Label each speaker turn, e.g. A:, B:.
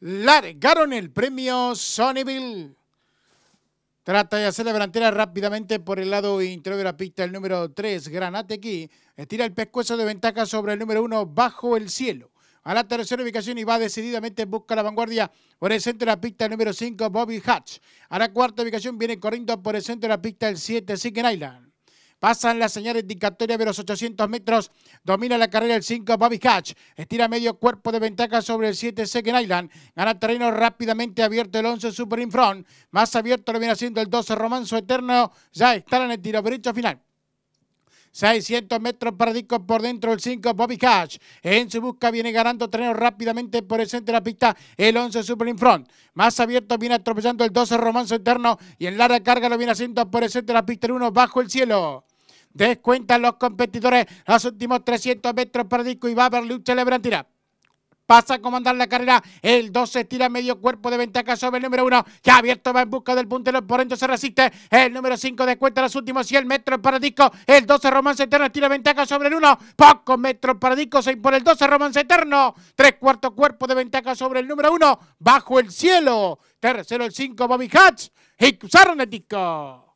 A: largaron el premio Sonyville. Trata de hacer la delantera rápidamente por el lado interior de la pista el número 3, Granatequi. Estira el pescuezo de ventaja sobre el número 1, Bajo el Cielo. A la tercera ubicación y va decididamente busca la vanguardia por el centro de la pista el número 5, Bobby Hatch. A la cuarta ubicación viene corriendo por el centro de la pista el 7, Sicken Island. Pasan las señales dictatoria de los 800 metros. Domina la carrera el 5 Bobby Hatch. Estira medio cuerpo de ventaja sobre el 7 Second Island. Gana terreno rápidamente abierto el 11 Super Front. Más abierto lo viene haciendo el 12 Romanzo Eterno. Ya está en el tiro derecho final. 600 metros para por dentro el 5 Bobby Catch. En su busca viene ganando terreno rápidamente por el centro de la pista el 11 Super Front. Más abierto viene atropellando el 12 Romanzo Eterno y en larga carga lo viene haciendo por el centro de la pista el 1 bajo el cielo. Descuentan los competidores los últimos 300 metros para disco y va a haber lucha lebrantina. Pasa a comandar la carrera. El 12 tira medio cuerpo de ventaja sobre el número 1. Ya abierto va en busca del puntero. Por entonces se resiste. El número 5 descuenta los últimos 100 metros para disco. El 12 Romance Eterno tira ventaja sobre el 1. Pocos metros para disco. Se impone el 12 Romance Eterno. Tres cuartos cuerpo de ventaja sobre el número 1. Bajo el cielo. Tercero el 5 Bobby Hatch. Y cruzaron